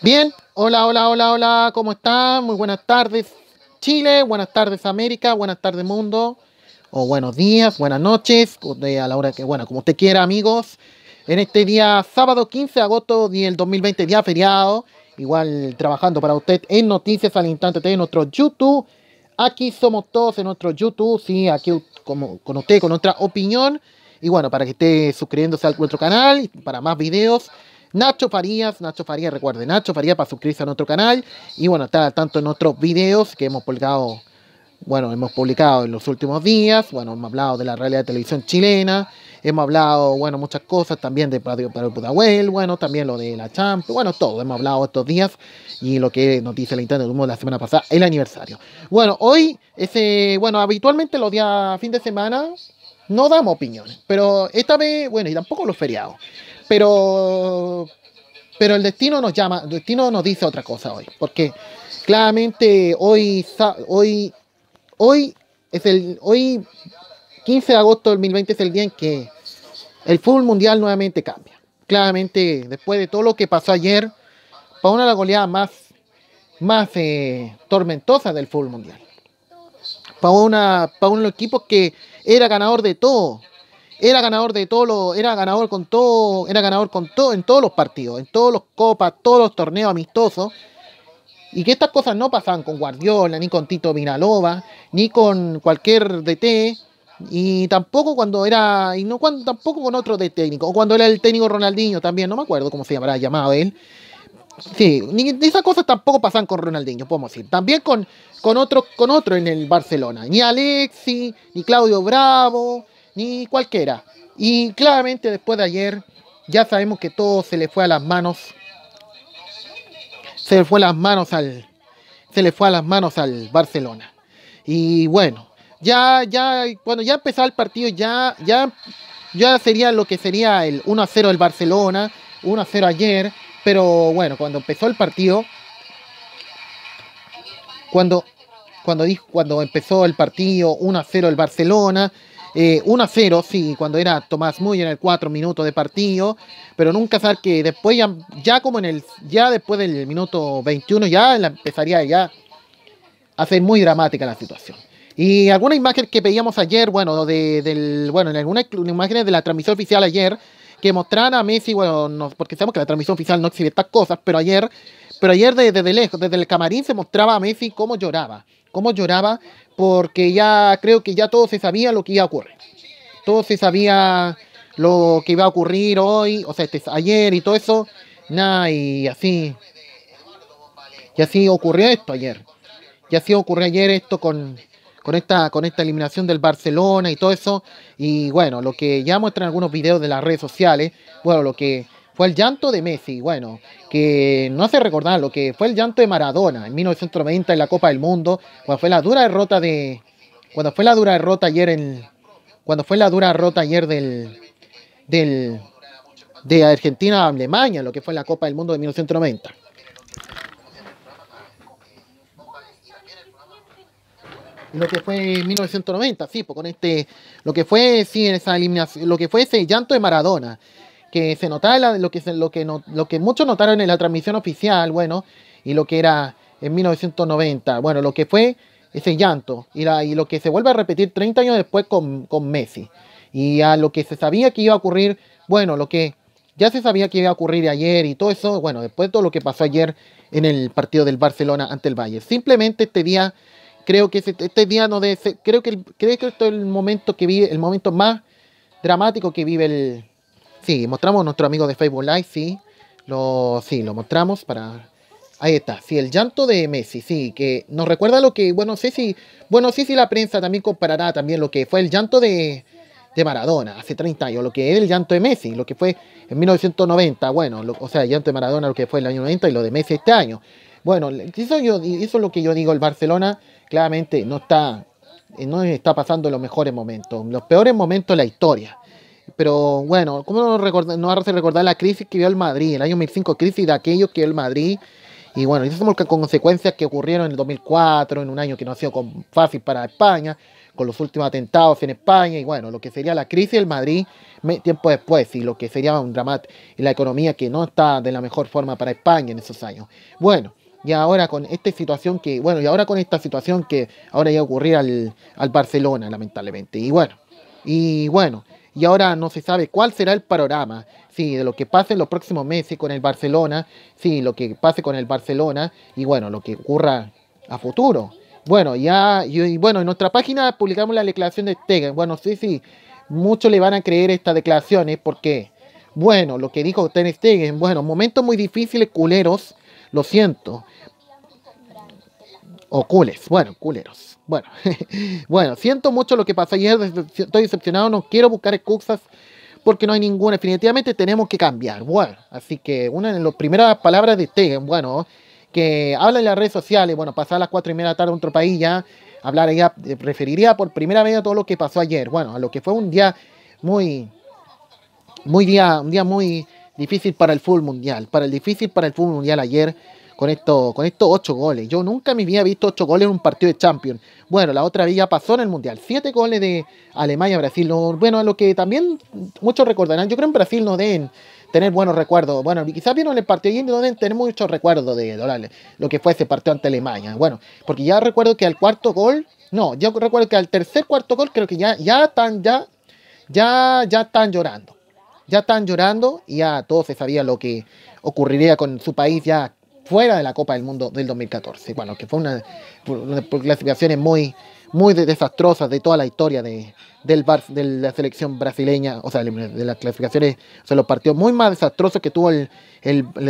Bien, hola, hola, hola, hola, ¿cómo están? Muy buenas tardes Chile, buenas tardes América, buenas tardes mundo, o buenos días, buenas noches, a la hora que, bueno, como usted quiera amigos, en este día sábado 15 de agosto del 2020, día feriado, igual trabajando para usted en Noticias al Instante de nuestro YouTube, aquí somos todos en nuestro YouTube, sí, aquí como, con usted, con nuestra opinión, y bueno, para que esté suscribiéndose a nuestro canal, para más videos, Nacho Farías, Nacho Farías, recuerde, Nacho Farías para suscribirse a nuestro canal y bueno, estar tanto en otros videos que hemos publicado, bueno, hemos publicado en los últimos días, bueno, hemos hablado de la realidad de televisión chilena, hemos hablado, bueno, muchas cosas también de Padre Pudahuel, bueno, también lo de la Champ, bueno, todo, hemos hablado estos días y lo que nos dice la internet de la semana pasada, el aniversario. Bueno, hoy, ese, bueno, habitualmente los días fin de semana no damos opiniones, pero esta vez, bueno, y tampoco los feriados pero, el destino nos llama, el destino nos dice otra cosa hoy, porque claramente hoy, hoy, hoy es el, hoy 15 de agosto del 2020 es el día en que el fútbol mundial nuevamente cambia. Claramente, después de todo lo que pasó ayer, para una de las goleadas más, más eh, tormentosas del fútbol mundial. Para, una, para un equipo que era ganador de todo, era ganador de todos los, era ganador con todo, era ganador con todo en todos los partidos, en todos los copas, todos los torneos amistosos. Y que estas cosas no pasaban con Guardiola, ni con Tito Vinalova, ni con cualquier DT, y tampoco cuando era, y no cuando, tampoco con otro de técnico, o cuando era el técnico Ronaldinho también, no me acuerdo cómo se llamará llamado él. Sí, esas cosas tampoco pasan con Ronaldinho, podemos decir. También con, con otro, con otro en el Barcelona. Ni Alexi, ni Claudio Bravo, ni cualquiera. Y claramente después de ayer ya sabemos que todo se le fue a las manos. Se le fue a las manos al se le fue a las manos al Barcelona. Y bueno, ya ya cuando ya empezaba el partido ya ya ya sería lo que sería el 1 0 del Barcelona, 1 0 ayer, pero bueno, cuando empezó el partido cuando cuando, cuando empezó el partido 1 0 el Barcelona, 1 eh, a 0, sí, cuando era Tomás Muy en el 4 minuto de partido, pero nunca saber que después ya, como en el, ya después del minuto 21 ya empezaría ya a ser muy dramática la situación. Y alguna imagen que veíamos ayer, bueno, de, del, bueno, en algunas imágenes de la transmisión oficial ayer, que mostraran a Messi, bueno, porque sabemos que la transmisión oficial no exhibe estas cosas, pero ayer, pero ayer desde, lejos, desde el camarín se mostraba a Messi cómo lloraba cómo lloraba, porque ya creo que ya todo se sabía lo que iba a ocurrir. Todo se sabía lo que iba a ocurrir hoy, o sea, este, ayer y todo eso. Nada, y así. Y así ocurrió esto ayer. Y así ocurrió ayer esto con, con, esta, con esta eliminación del Barcelona y todo eso. Y bueno, lo que ya muestran algunos videos de las redes sociales, bueno, lo que fue el llanto de Messi, bueno, que no hace recordar lo que fue el llanto de Maradona en 1990 en la Copa del Mundo, cuando fue la dura derrota de cuando fue la dura derrota ayer en cuando fue la dura derrota ayer del del de Argentina a Alemania, lo que fue la Copa del Mundo de 1990. Lo que fue en 1990, sí, pues, con este, lo que fue, sí, esa eliminación, lo que fue ese llanto de Maradona que se notaba lo que, lo, que muchos notaron en la transmisión oficial, bueno, y lo que era en 1990, bueno, lo que fue ese llanto y, y lo que se vuelve a repetir 30 años después con, Messi y a lo que se sabía que iba a ocurrir, bueno, lo que ya se sabía que iba a ocurrir ayer y todo eso, bueno, después de todo lo que pasó ayer en el partido del Barcelona ante el Valle. Simplemente este día, creo que este, este día no debe creo que, que este es el momento que vive, el momento más dramático que vive el, Sí, mostramos a nuestro amigo de Facebook Live, sí. Lo, sí, lo mostramos para... Ahí está, sí, el llanto de Messi, sí, que nos recuerda lo que, bueno, sí, sí, bueno, sí, sí, la prensa también comparará también lo que fue el llanto de, Maradona hace 30 años, lo que es el llanto de Messi, lo que fue en 1990, bueno, o sea, el llanto de Maradona, lo que fue en el año 90 y lo de Messi este año. Bueno, eso, yo, eso es lo que yo digo, el Barcelona claramente no está, no está pasando los mejores momentos, los peores momentos de la historia pero bueno, ¿cómo no, hace recordar la crisis que vio el Madrid, el año 2005, crisis de aquello que vio el Madrid? Y bueno, esas son las consecuencias que ocurrieron en el 2004, en un año que no ha sido fácil para España, con los últimos atentados en España, y bueno, lo que sería la crisis del Madrid tiempo después, y lo que sería un dramat en la economía que no está de la mejor forma para España en esos años. Bueno, y ahora con esta situación que, bueno, y ahora con esta situación que ahora ya ocurría al, al Barcelona, lamentablemente. Y bueno, y bueno, y ahora no se sabe cuál será el panorama, sí, de lo que pase en los próximos meses con el Barcelona, sí, lo que pase con el Barcelona y bueno, lo que ocurra a futuro. Bueno, ya, y, bueno, en nuestra página publicamos la declaración de Stegen. Bueno, sí, sí, muchos le van a creer estas declaraciones porque, bueno, lo que dijo Ten Stegen, bueno, momentos muy difíciles, culeros, lo siento. O cules, bueno, culeros. Bueno, bueno, siento mucho lo que pasó ayer, estoy decepcionado, no quiero buscar excusas porque no hay ninguna, definitivamente tenemos que cambiar. Bueno, así que una de las primeras palabras de este, bueno, que habla en las redes sociales, bueno, pasar a las 4 y media de la tarde en otro país ya, hablar eh, referiría por primera vez a todo lo que pasó ayer, bueno, a lo que fue un día muy, muy día, un día muy difícil para el fútbol mundial, para el difícil para el fútbol mundial ayer con, esto, con estos ocho goles. Yo nunca en mi visto ocho goles en un partido de Champions. Bueno, la otra ya pasó en el Mundial. Siete goles de Alemania Brasil. Bueno, a lo que también muchos recordarán, yo creo en Brasil no deben tener buenos recuerdos. Bueno, quizás vieron el partido y no deben tener muchos recuerdos de dólares lo que fue ese partido ante Alemania. Bueno, porque ya recuerdo que al cuarto gol, no, yo recuerdo que al tercer cuarto gol creo que ya, ya están, ya, ya, ya están llorando. Ya están llorando y ya todos se sabía lo que ocurriría con su país ya fuera de la Copa del Mundo del 2014. Bueno, que fue una, clasificaciones muy, muy desastrosas de toda la historia de, del bar, de la selección brasileña, o sea, de las clasificaciones, o sea, los partidos muy más desastrosos que tuvo la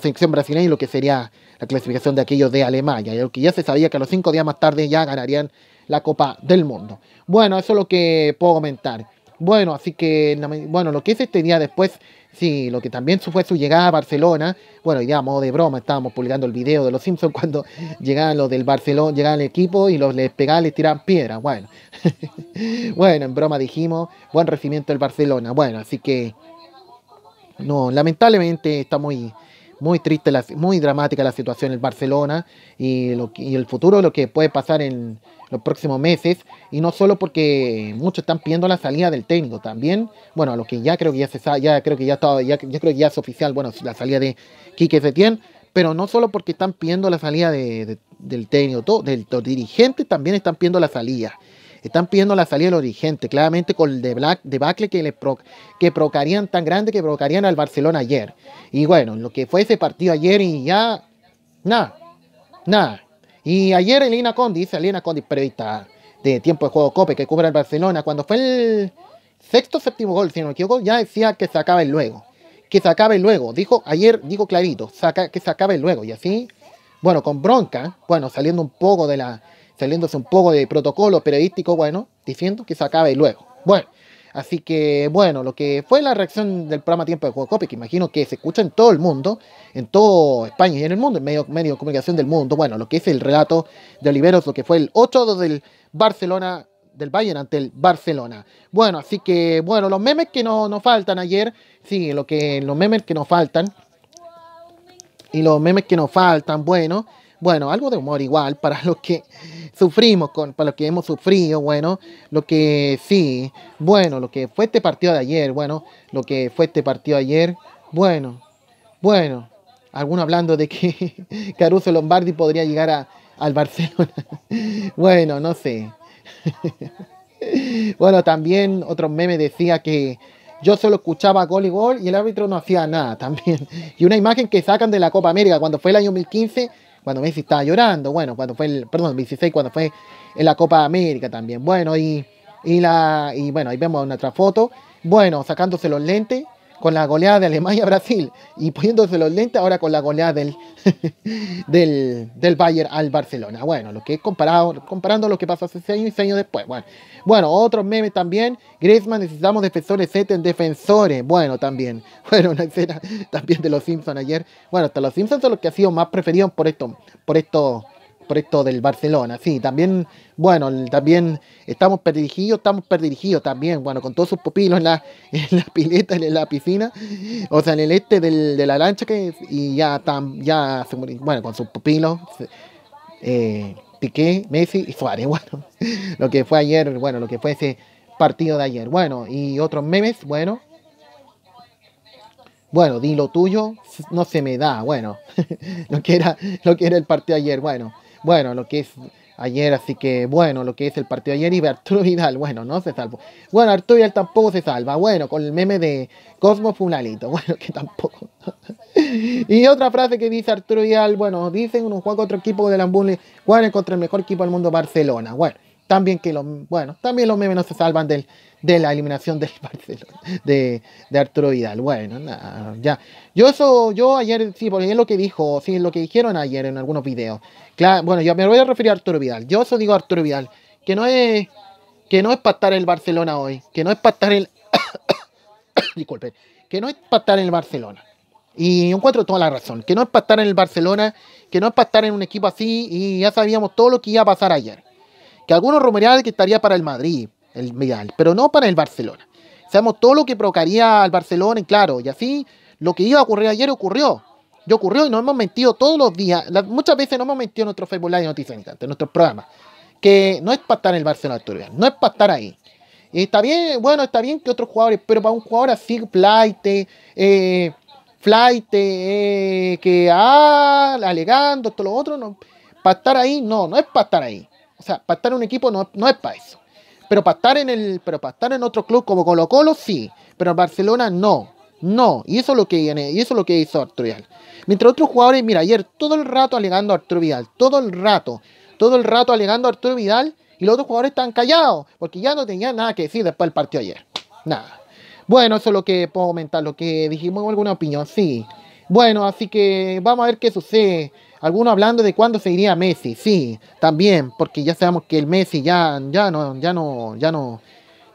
selección brasileña y lo que sería la clasificación de aquellos de Alemania, y que ya se sabía que a los cinco días más tarde ya ganarían la Copa del Mundo. Bueno, eso es lo que puedo comentar. Bueno, así que, bueno, lo que hice este día después Sí, lo que también fue su llegada a Barcelona. Bueno, ya de broma estábamos publicando el video de los Simpsons cuando llegaban los del Barcelona, llegaban el equipo y los les pegaban, les tiraban piedras. Bueno, bueno, en broma dijimos, buen recibimiento del Barcelona. Bueno, así que, no, lamentablemente está muy muy triste, la, muy dramática la situación en Barcelona y, lo, el futuro, lo que puede pasar en los próximos meses. Y no solo porque muchos están pidiendo la salida del técnico, también, bueno, a lo que ya creo que ya se sabe, ya creo que ya, está, ya, creo que ya es oficial, bueno, la salida de Quique Setién, pero no solo porque están pidiendo la salida de, del técnico, todo, del, dirigente también están pidiendo la salida. Están pidiendo la salida del origen, claramente con el debacle que, que provocarían tan grande que provocarían al Barcelona ayer. Y bueno, lo que fue ese partido ayer y ya, nada, nada. Y ayer Elena Condi, dice Elena Condi, periodista de tiempo de juego COPE que cubre al Barcelona, cuando fue el sexto séptimo gol, si no me equivoco, ya decía que se acaba el luego. Que se acabe luego. Dijo ayer, digo clarito, que se acabe luego. Y así, bueno, con bronca, bueno, saliendo un poco de la, saliéndose un poco de protocolo periodístico, bueno, diciendo que se acabe luego. Bueno, así que bueno, lo que fue la reacción del programa Tiempo de Juego Copy, que imagino que se escucha en todo el mundo, en todo España y en el mundo, en medios medio de comunicación del mundo, bueno, lo que es el relato de Oliveros, lo que fue el 8-2 del Barcelona del Bayern ante el Barcelona. Bueno, así que, bueno, los memes que nos faltan ayer, sí, lo que, los memes que nos faltan, y los memes que nos faltan, bueno, bueno, algo de humor igual para los que sufrimos, con, para los que hemos sufrido, bueno, lo que sí, bueno, lo que fue este partido de ayer, bueno, lo que fue este partido de ayer, bueno, bueno, alguno hablando de que Caruso Lombardi podría llegar a, al Barcelona. Bueno, no sé. Bueno, también otro meme decía que yo solo escuchaba gol y gol y el árbitro no hacía nada también. Y una imagen que sacan de la Copa América cuando fue el año 2015 cuando Messi estaba llorando, bueno, cuando fue el, perdón, 16, cuando fue en la Copa América también, bueno, y, y la, y bueno, ahí vemos otra foto, bueno, sacándose los lentes, con la goleada de Alemania Brasil y poniéndose los lentes ahora con la goleada del, del, del, Bayern al Barcelona. Bueno, lo que he comparado, comparando lo que pasó hace 6 años y 6 años después. Bueno, bueno otros memes también. Griezmann necesitamos defensores, set defensores. Bueno, también. Fueron una escena también de los Simpsons ayer. Bueno, hasta los Simpsons son los que han sido más preferidos por esto por esto por esto del Barcelona. Sí, también, bueno, también estamos perdirigidos, estamos perdirigidos también, bueno, con todos sus pupilos en la, en pileta, en la piscina, o sea, en el este del, de la lancha, que, y ya, están ya bueno, con sus pupilos, eh, Piqué, Messi y Suárez, bueno, lo que fue ayer, bueno, lo que fue ese partido de ayer, bueno, y otros memes, bueno, bueno, di lo tuyo, no se me da, bueno, lo que era, lo que era el partido ayer, bueno. Bueno, lo que es ayer, así que bueno, lo que es el partido ayer y Arturo Vidal, bueno, no se salvó. Bueno, Arturo Vidal tampoco se salva, bueno, con el meme de Cosmo Funalito, bueno, que tampoco. y otra frase que dice Arturo Vidal, bueno, dicen uno juega otro equipo de la bueno contra el mejor equipo del mundo, Barcelona, bueno. También que los, bueno, también los memes no se salvan del, de la eliminación del Barcelona, de, de Arturo Vidal. Bueno, ya. Yo eso, yo ayer, sí, porque es lo que dijo, sí, lo que dijeron ayer en algunos videos. Claro, bueno, yo me voy a referir a Arturo Vidal. Yo eso digo a Arturo Vidal, que no es, que no es pactar el Barcelona hoy, que no es pactar el, disculpe que no es en el Barcelona. Y encuentro toda la razón, que no es estar en el Barcelona, que no es estar en un equipo así, y ya sabíamos todo lo que iba a pasar ayer. Que algunos rumoreaban que estaría para el Madrid, el Vidal, pero no para el Barcelona. Sabemos todo lo que provocaría al Barcelona, y claro, y así lo que iba a ocurrir ayer ocurrió. Y ocurrió y nos hemos mentido todos los días. muchas veces no hemos mentido en nuestro Facebook Live de Noticias en nuestros programas. Que no es para estar en el Barcelona Autoridad, no es para estar ahí. está bien, bueno, está bien que otros jugadores, pero para un jugador así, flight, eh, eh, que ah, alegando, esto, lo otro, no, para estar ahí, no, no es para estar ahí. O sea, para estar en un equipo no, no es para eso. Pero para estar en el, pero para estar en otro club como Colo Colo, sí. Pero en Barcelona no. No, y eso es lo que y eso lo que hizo Arturo Vidal. Mientras otros jugadores, mira, ayer todo el rato alegando a Arturo Vidal, todo el rato, todo el rato alegando a Arturo Vidal, y los otros jugadores están callados, porque ya no tenían nada que decir después del partido ayer. Nada. Bueno, eso es lo que puedo comentar, lo que dijimos, alguna opinión, sí. Bueno, así que vamos a ver qué sucede. Algunos hablando de cuándo se iría Messi, sí, también, porque ya sabemos que el Messi ya, ya no, ya no, ya no,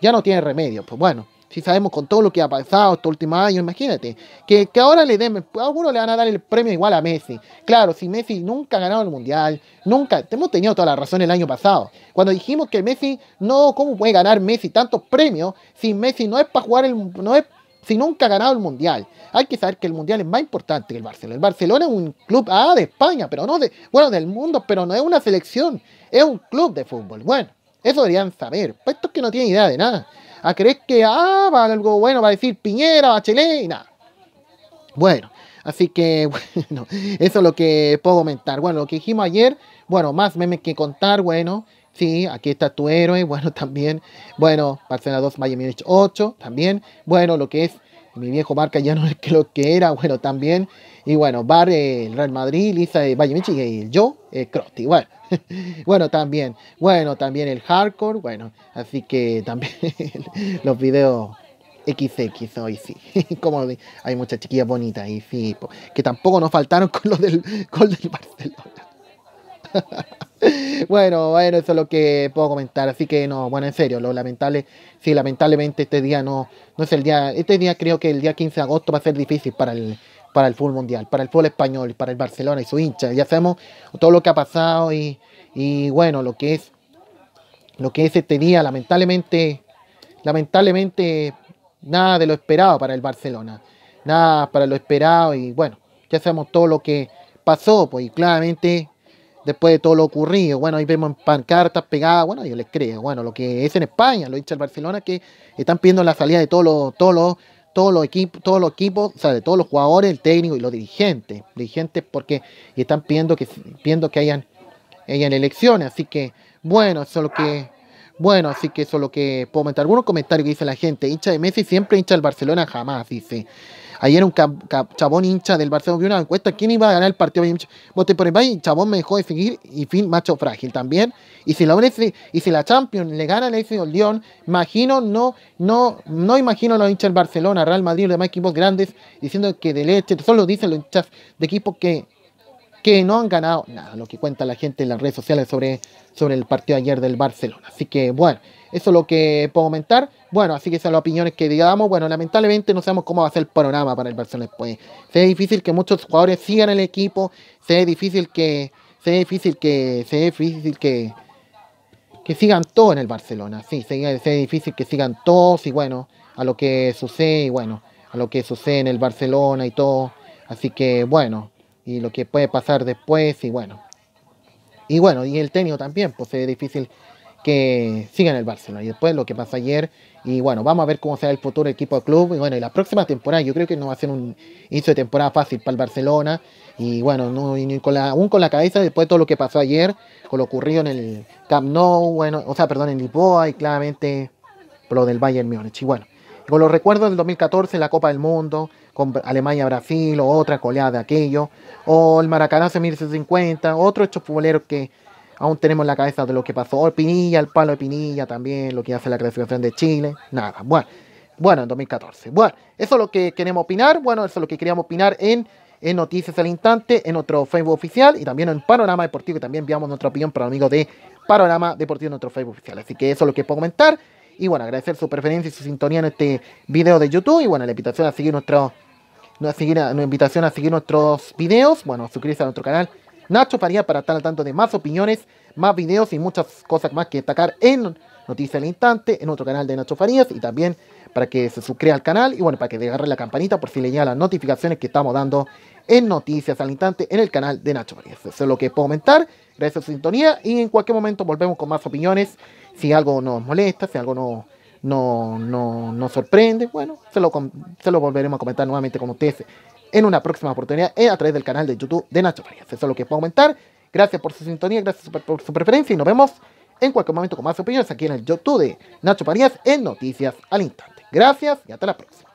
ya no tiene remedio. Pues bueno. Si sabemos con todo lo que ha pasado estos últimos años, imagínate. Que, ahora le den, pues, algunos le van a dar el premio igual a Messi. Claro, si Messi nunca ha ganado el Mundial, nunca, hemos tenido toda la razón el año pasado. Cuando dijimos que Messi, no, ¿cómo puede ganar Messi tantos premios si Messi no es para jugar el, no es si nunca ha ganado el Mundial. Hay que saber que el Mundial es más importante que el Barcelona. El Barcelona es un club ah, de España, pero no de, bueno, del mundo, pero no es una selección, es un club de fútbol. Bueno, eso deberían saber. Pues que no tienen idea de nada a crees que ah, va algo bueno, va a decir Piñera, Bachelet y nada. Bueno, así que bueno, eso es lo que puedo comentar. Bueno, lo que dijimos ayer, bueno, más memes que contar, bueno. Sí, aquí está tu héroe. Bueno, también. Bueno, Barcelona 2, Miami 8. También. Bueno, lo que es mi viejo marca ya no es lo que era, bueno, también. Y bueno, Bar, eh, el Real Madrid, Lisa Valle eh, Michi, y yo, el eh, bueno. bueno, también, bueno, también el hardcore, bueno, así que también los videos XX hoy sí, como hay muchas chiquillas bonitas y sí, que tampoco nos faltaron con lo del, del Barcelona. bueno, bueno, eso es lo que puedo comentar. Así que no, bueno, en serio, lo lamentable, sí, lamentablemente este día no, no es el día, este día creo que el día 15 de agosto va a ser difícil para el, para el fútbol mundial, para el fútbol español, para el Barcelona y su hincha. Ya sabemos todo lo que ha pasado y, bueno, lo que es, lo que es este día, lamentablemente, lamentablemente nada de lo esperado para el Barcelona, nada para lo esperado y bueno, ya sabemos todo lo que pasó, pues claramente después de todo lo ocurrido. Bueno, ahí vemos pancartas pegadas, bueno, yo les creo, bueno, lo que es en España, lo hinchas el Barcelona, que están pidiendo la salida de todos los, todos los, todos los equipos, todos los equipos, o sea, de todos los jugadores, el técnico y los dirigentes, dirigentes porque están pidiendo que, pidiendo que hayan, elecciones, así que, bueno, eso es lo que bueno, así que eso es lo que puedo comentar. Algunos comentarios que dice la gente. Hincha de Messi siempre hincha del Barcelona jamás, dice. Ayer un chabón hincha del Barcelona vio una encuesta quién iba a ganar el partido. Voté por el Bayern, chabón me dejó de seguir y fin, macho frágil también. Y si la, y si la Champions le gana el ese León, imagino, no, no, no imagino a los hinchas del Barcelona, Real Madrid y demás equipos grandes diciendo que de leche, solo dicen los hinchas de equipos que que no han ganado nada, lo que cuenta la gente en las redes sociales sobre, sobre el partido ayer del Barcelona. Así que bueno, eso es lo que puedo comentar. Bueno, así que esas son las opiniones que digamos. Bueno, lamentablemente no sabemos cómo va a ser el panorama para el Barcelona después. Se ve difícil que muchos jugadores sigan el equipo, se ve difícil que, difícil que, se difícil que, que sigan todos en el Barcelona. Sí, se ve difícil que sigan todos y bueno, a lo que sucede y bueno, a lo que sucede en el Barcelona y todo. Así que bueno, y lo que puede pasar después y bueno. Y bueno, y el técnico también, pues es difícil que siga en el Barcelona. Y después lo que pasó ayer, y bueno, vamos a ver cómo será el futuro equipo de club. Y bueno, y la próxima temporada, yo creo que no va a ser un inicio de temporada fácil para el Barcelona. Y bueno, no, y aún con la cabeza, después de todo lo que pasó ayer, con lo ocurrido en el Camp Nou, bueno, o sea, perdón, en Lisboa, y claramente por lo del Bayern Múnich. Y bueno, con los recuerdos del 2014, la Copa del Mundo, con Alemania-Brasil o otra coleada de aquello, o el Maracaná-1650 Otro hecho futbolero que aún tenemos en la cabeza de lo que pasó, o el Pinilla, el palo de Pinilla también, lo que hace la clasificación de Chile, nada, bueno, bueno, en 2014. Bueno, eso es lo que queremos opinar, bueno, eso es lo que queríamos opinar en Noticias al Instante, en nuestro Facebook oficial y también en Panorama Deportivo, que también enviamos nuestra opinión para amigos de Panorama Deportivo en nuestro Facebook oficial. Así que eso es lo que puedo comentar. Y bueno, agradecer su preferencia y su sintonía en este video de YouTube. Y bueno, la invitación a seguir nuestros. A seguir, invitación a seguir nuestros videos. Bueno, suscribirse a nuestro canal Nacho Farías para estar al tanto de más opiniones, más videos y muchas cosas más que destacar en Noticias al Instante, en otro canal de Nacho Farías y también para que se suscriba al canal y bueno, para que agarre la campanita por si le llegan las notificaciones que estamos dando en Noticias al Instante en el canal de Nacho Farías. Eso es lo que puedo comentar. Gracias a su sintonía y en cualquier momento volvemos con más opiniones si algo nos molesta, si algo nos no, no, no, sorprende, bueno, se lo, se lo volveremos a comentar nuevamente con ustedes en una próxima oportunidad eh, a través del canal de YouTube de Nacho Parías. Eso es lo que puedo comentar. Gracias por su sintonía, gracias por su preferencia y nos vemos en cualquier momento con más opiniones aquí en el YouTube de Nacho Parías en Noticias al Instante. Gracias y hasta la próxima.